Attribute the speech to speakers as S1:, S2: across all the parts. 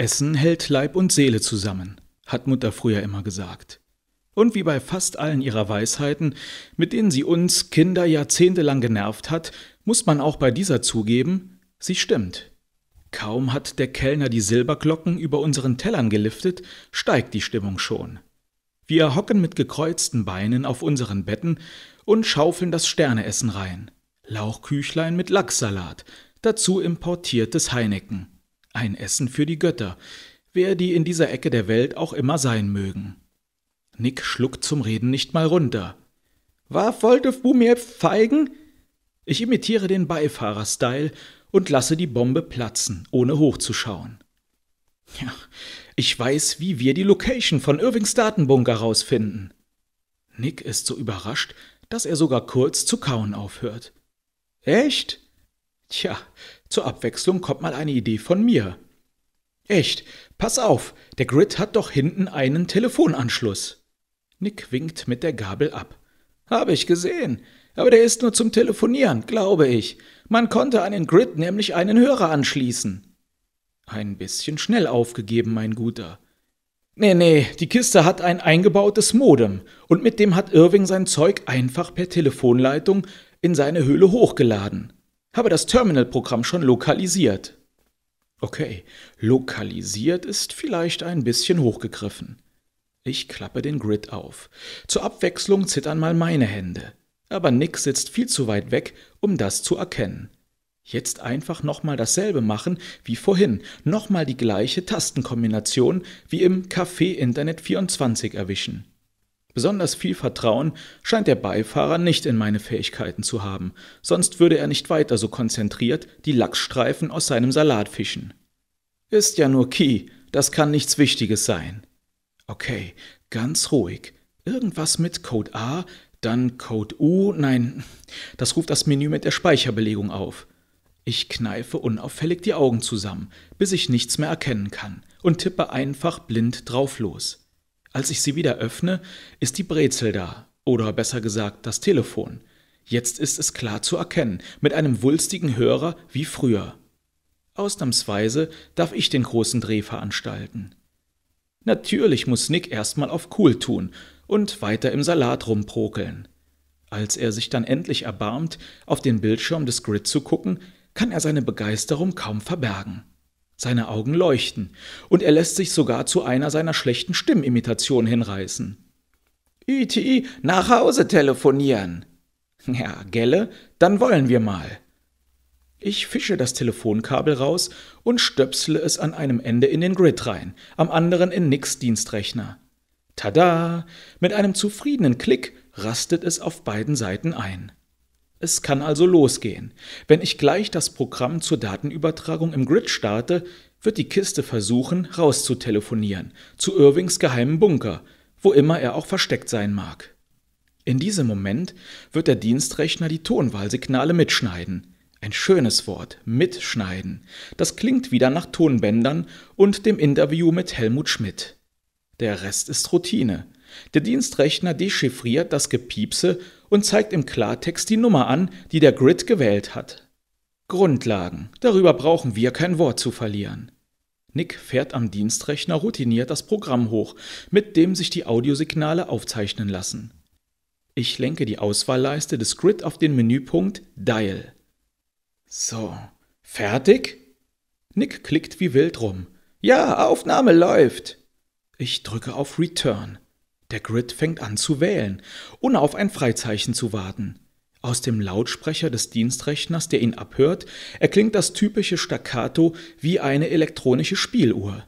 S1: Essen hält Leib und Seele zusammen, hat Mutter früher immer gesagt. Und wie bei fast allen ihrer Weisheiten, mit denen sie uns Kinder jahrzehntelang genervt hat, muss man auch bei dieser zugeben, sie stimmt. Kaum hat der Kellner die Silberglocken über unseren Tellern geliftet, steigt die Stimmung schon. Wir hocken mit gekreuzten Beinen auf unseren Betten und schaufeln das Sterneessen rein. Lauchküchlein mit Lachssalat, dazu importiertes Heineken ein Essen für die Götter, wer die in dieser Ecke der Welt auch immer sein mögen. Nick schluckt zum Reden nicht mal runter. Was wollte du mir feigen? Ich imitiere den Beifahrer-Style und lasse die Bombe platzen, ohne hochzuschauen. Ja, ich weiß, wie wir die Location von Irvings Datenbunker rausfinden. Nick ist so überrascht, dass er sogar kurz zu kauen aufhört. Echt? Tja, zur Abwechslung kommt mal eine Idee von mir. Echt, pass auf, der Grid hat doch hinten einen Telefonanschluss. Nick winkt mit der Gabel ab. Habe ich gesehen, aber der ist nur zum Telefonieren, glaube ich. Man konnte an den Grid nämlich einen Hörer anschließen. Ein bisschen schnell aufgegeben, mein Guter. Nee, nee, die Kiste hat ein eingebautes Modem und mit dem hat Irving sein Zeug einfach per Telefonleitung in seine Höhle hochgeladen habe das Terminal-Programm schon lokalisiert. Okay, lokalisiert ist vielleicht ein bisschen hochgegriffen. Ich klappe den Grid auf. Zur Abwechslung zittern mal meine Hände. Aber Nick sitzt viel zu weit weg, um das zu erkennen. Jetzt einfach nochmal dasselbe machen wie vorhin, nochmal die gleiche Tastenkombination wie im Café Internet 24 erwischen. Besonders viel Vertrauen scheint der Beifahrer nicht in meine Fähigkeiten zu haben, sonst würde er nicht weiter so konzentriert die Lachsstreifen aus seinem Salat fischen. Ist ja nur Ki, das kann nichts Wichtiges sein. Okay, ganz ruhig. Irgendwas mit Code A, dann Code U, nein, das ruft das Menü mit der Speicherbelegung auf. Ich kneife unauffällig die Augen zusammen, bis ich nichts mehr erkennen kann, und tippe einfach blind drauf los. Als ich sie wieder öffne, ist die Brezel da, oder besser gesagt das Telefon. Jetzt ist es klar zu erkennen, mit einem wulstigen Hörer wie früher. Ausnahmsweise darf ich den großen Dreh veranstalten. Natürlich muss Nick erstmal auf cool tun und weiter im Salat rumprokeln. Als er sich dann endlich erbarmt, auf den Bildschirm des Grid zu gucken, kann er seine Begeisterung kaum verbergen. Seine Augen leuchten, und er lässt sich sogar zu einer seiner schlechten Stimmimitationen hinreißen. ITI, nach Hause telefonieren. Ja, gelle, dann wollen wir mal. Ich fische das Telefonkabel raus und stöpsle es an einem Ende in den Grid rein, am anderen in Nicks Dienstrechner. Tada! Mit einem zufriedenen Klick rastet es auf beiden Seiten ein. Es kann also losgehen. Wenn ich gleich das Programm zur Datenübertragung im Grid starte, wird die Kiste versuchen, rauszutelefonieren, zu Irvings geheimen Bunker, wo immer er auch versteckt sein mag. In diesem Moment wird der Dienstrechner die Tonwahlsignale mitschneiden. Ein schönes Wort, mitschneiden. Das klingt wieder nach Tonbändern und dem Interview mit Helmut Schmidt. Der Rest ist Routine. Der Dienstrechner dechiffriert das Gepiepse und zeigt im Klartext die Nummer an, die der Grid gewählt hat. Grundlagen, darüber brauchen wir kein Wort zu verlieren. Nick fährt am Dienstrechner routiniert das Programm hoch, mit dem sich die Audiosignale aufzeichnen lassen. Ich lenke die Auswahlleiste des Grid auf den Menüpunkt Dial. So, fertig? Nick klickt wie wild rum. Ja, Aufnahme läuft. Ich drücke auf Return. Der Grid fängt an zu wählen, ohne auf ein Freizeichen zu warten. Aus dem Lautsprecher des Dienstrechners, der ihn abhört, erklingt das typische Staccato wie eine elektronische Spieluhr.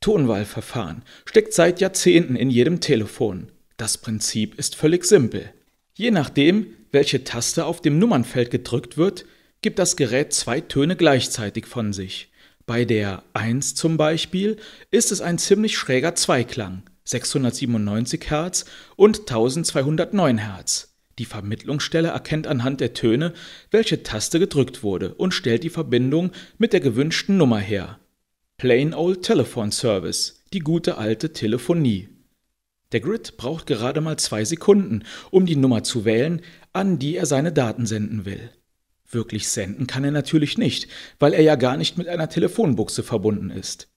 S1: Tonwahlverfahren steckt seit Jahrzehnten in jedem Telefon. Das Prinzip ist völlig simpel. Je nachdem, welche Taste auf dem Nummernfeld gedrückt wird, gibt das Gerät zwei Töne gleichzeitig von sich. Bei der 1 zum Beispiel ist es ein ziemlich schräger Zweiklang. 697 Hz und 1209 Hz. Die Vermittlungsstelle erkennt anhand der Töne, welche Taste gedrückt wurde und stellt die Verbindung mit der gewünschten Nummer her. Plain Old Telephone Service, die gute alte Telefonie. Der Grid braucht gerade mal zwei Sekunden, um die Nummer zu wählen, an die er seine Daten senden will. Wirklich senden kann er natürlich nicht, weil er ja gar nicht mit einer Telefonbuchse verbunden ist.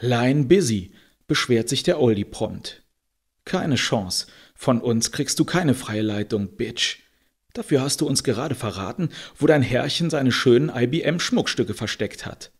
S1: Line Busy beschwert sich der Oldie prompt. Keine Chance. Von uns kriegst du keine Freileitung, Bitch. Dafür hast du uns gerade verraten, wo dein Herrchen seine schönen IBM-Schmuckstücke versteckt hat.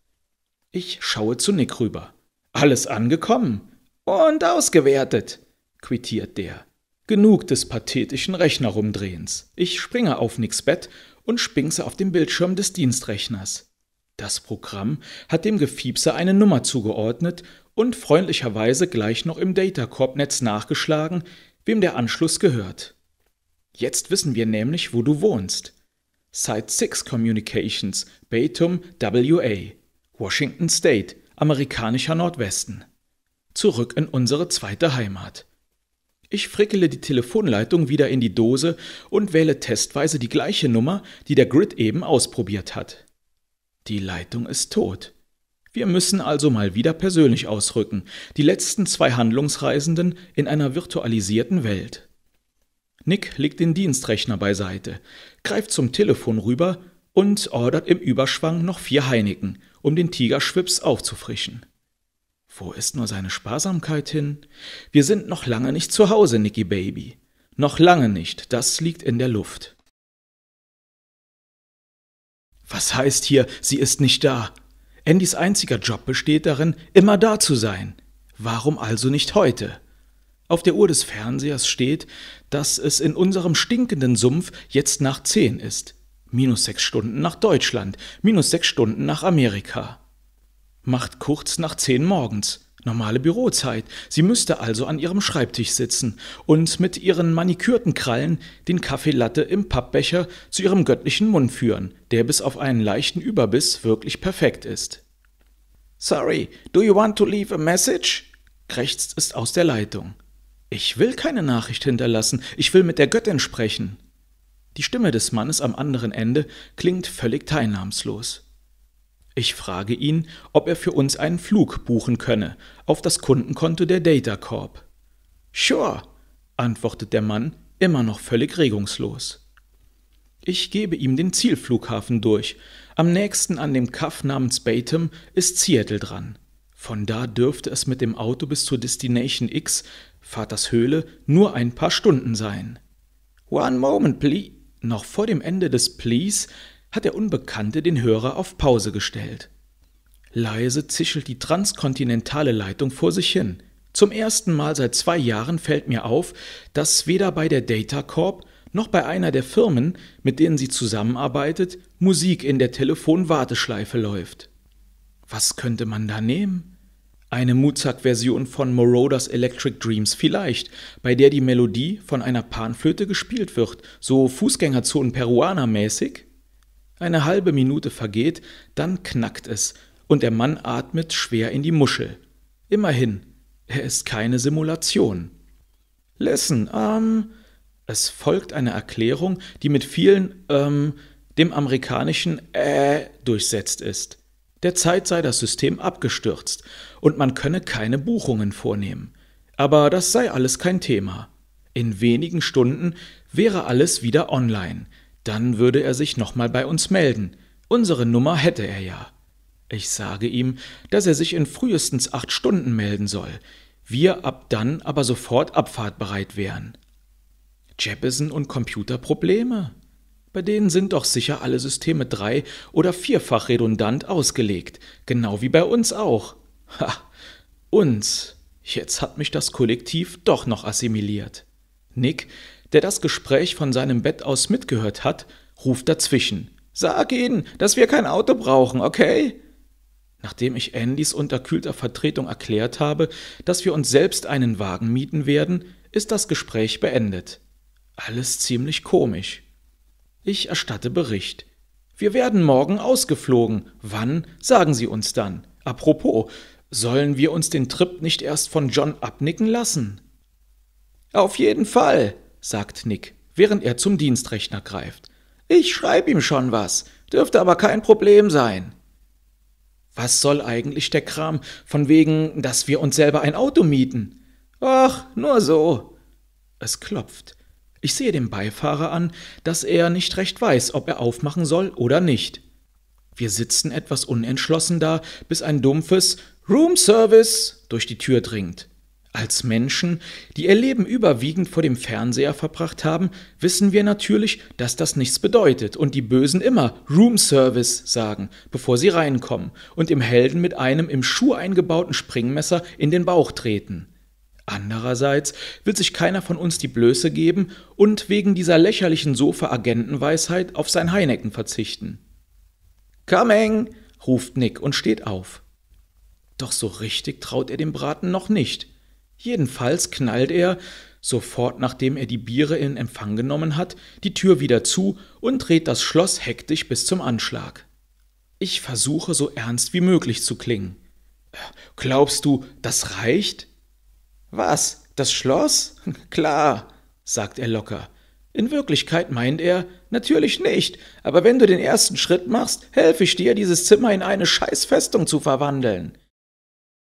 S1: Ich schaue zu Nick rüber. Alles angekommen und ausgewertet, quittiert der. Genug des pathetischen Rechnerumdrehens. Ich springe auf Nicks Bett und spingse auf dem Bildschirm des Dienstrechners. Das Programm hat dem Gefiebse eine Nummer zugeordnet und freundlicherweise gleich noch im Datacorp-Netz nachgeschlagen, wem der Anschluss gehört. Jetzt wissen wir nämlich, wo du wohnst. Site 6 Communications, Batum, WA, Washington State, amerikanischer Nordwesten. Zurück in unsere zweite Heimat. Ich frickele die Telefonleitung wieder in die Dose und wähle testweise die gleiche Nummer, die der Grid eben ausprobiert hat. Die Leitung ist tot. Wir müssen also mal wieder persönlich ausrücken, die letzten zwei Handlungsreisenden in einer virtualisierten Welt. Nick legt den Dienstrechner beiseite, greift zum Telefon rüber und ordert im Überschwang noch vier Heineken, um den Tigerschwips aufzufrischen. Wo ist nur seine Sparsamkeit hin? Wir sind noch lange nicht zu Hause, Nicky Baby. Noch lange nicht, das liegt in der Luft. Was heißt hier, sie ist nicht da? Andys einziger Job besteht darin, immer da zu sein. Warum also nicht heute? Auf der Uhr des Fernsehers steht, dass es in unserem stinkenden Sumpf jetzt nach zehn ist. Minus sechs Stunden nach Deutschland, minus sechs Stunden nach Amerika. Macht kurz nach zehn morgens normale Bürozeit. Sie müsste also an ihrem Schreibtisch sitzen und mit ihren manikürten Krallen den Kaffeelatte im Pappbecher zu ihrem göttlichen Mund führen, der bis auf einen leichten Überbiss wirklich perfekt ist. Sorry, do you want to leave a message? krächzt es aus der Leitung. Ich will keine Nachricht hinterlassen, ich will mit der Göttin sprechen. Die Stimme des Mannes am anderen Ende klingt völlig teilnahmslos. Ich frage ihn, ob er für uns einen Flug buchen könne, auf das Kundenkonto der Data Corp. Sure, antwortet der Mann, immer noch völlig regungslos. Ich gebe ihm den Zielflughafen durch. Am nächsten an dem Kaff namens Batem ist Seattle dran. Von da dürfte es mit dem Auto bis zur Destination X, Vaters Höhle, nur ein paar Stunden sein. One moment, please. Noch vor dem Ende des Please hat der Unbekannte den Hörer auf Pause gestellt. Leise zischelt die transkontinentale Leitung vor sich hin. Zum ersten Mal seit zwei Jahren fällt mir auf, dass weder bei der Data Corp noch bei einer der Firmen, mit denen sie zusammenarbeitet, Musik in der Telefonwarteschleife läuft. Was könnte man da nehmen? Eine Muzak-Version von Moroder's Electric Dreams vielleicht, bei der die Melodie von einer Panflöte gespielt wird, so Fußgängerzonen Peruaner mäßig? Eine halbe Minute vergeht, dann knackt es und der Mann atmet schwer in die Muschel. Immerhin, er ist keine Simulation. Listen, ähm. Es folgt eine Erklärung, die mit vielen, ähm, dem amerikanischen äh durchsetzt ist. Derzeit sei das System abgestürzt und man könne keine Buchungen vornehmen. Aber das sei alles kein Thema. In wenigen Stunden wäre alles wieder online. Dann würde er sich nochmal bei uns melden. Unsere Nummer hätte er ja. Ich sage ihm, dass er sich in frühestens acht Stunden melden soll, wir ab dann aber sofort abfahrtbereit wären. Jeppesen und Computerprobleme? Bei denen sind doch sicher alle Systeme drei- oder vierfach redundant ausgelegt, genau wie bei uns auch. Ha, uns. Jetzt hat mich das Kollektiv doch noch assimiliert. Nick, der das Gespräch von seinem Bett aus mitgehört hat, ruft dazwischen. Sag ihnen, dass wir kein Auto brauchen, okay? Nachdem ich Andys unterkühlter Vertretung erklärt habe, dass wir uns selbst einen Wagen mieten werden, ist das Gespräch beendet. Alles ziemlich komisch. Ich erstatte Bericht. Wir werden morgen ausgeflogen. Wann, sagen Sie uns dann. Apropos, sollen wir uns den Trip nicht erst von John abnicken lassen? Auf jeden Fall, sagt Nick, während er zum Dienstrechner greift. Ich schreib ihm schon was, dürfte aber kein Problem sein. Was soll eigentlich der Kram von wegen, dass wir uns selber ein Auto mieten? Ach, nur so. Es klopft. Ich sehe dem Beifahrer an, dass er nicht recht weiß, ob er aufmachen soll oder nicht. Wir sitzen etwas unentschlossen da, bis ein dumpfes Room Service durch die Tür dringt. Als Menschen, die ihr Leben überwiegend vor dem Fernseher verbracht haben, wissen wir natürlich, dass das nichts bedeutet und die Bösen immer Room Service sagen, bevor sie reinkommen und dem Helden mit einem im Schuh eingebauten Springmesser in den Bauch treten. Andererseits wird sich keiner von uns die Blöße geben und wegen dieser lächerlichen Sofa-Agentenweisheit auf sein Heineken verzichten. Coming! ruft Nick und steht auf. Doch so richtig traut er dem Braten noch nicht. Jedenfalls knallt er, sofort nachdem er die Biere in Empfang genommen hat, die Tür wieder zu und dreht das Schloss hektisch bis zum Anschlag. Ich versuche so ernst wie möglich zu klingen. Äh, glaubst du, das reicht? Was? Das Schloss? Klar, sagt er locker. In Wirklichkeit meint er, natürlich nicht, aber wenn du den ersten Schritt machst, helfe ich dir, dieses Zimmer in eine Scheißfestung zu verwandeln.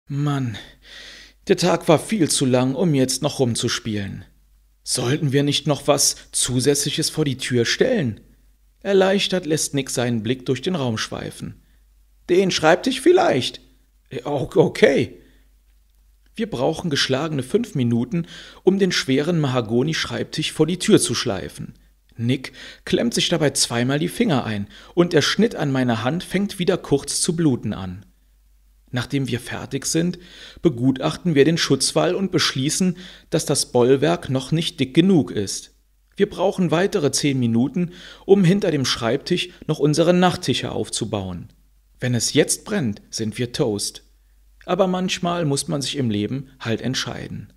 S1: Mann, der Tag war viel zu lang, um jetzt noch rumzuspielen. Sollten wir nicht noch was Zusätzliches vor die Tür stellen? Erleichtert lässt Nick seinen Blick durch den Raum schweifen. Den Schreibtisch vielleicht. Äh, okay. Wir brauchen geschlagene fünf Minuten, um den schweren Mahagoni-Schreibtisch vor die Tür zu schleifen. Nick klemmt sich dabei zweimal die Finger ein und der Schnitt an meiner Hand fängt wieder kurz zu bluten an. Nachdem wir fertig sind, begutachten wir den Schutzwall und beschließen, dass das Bollwerk noch nicht dick genug ist. Wir brauchen weitere zehn Minuten, um hinter dem Schreibtisch noch unsere Nachttische aufzubauen. Wenn es jetzt brennt, sind wir Toast. Aber manchmal muss man sich im Leben halt entscheiden.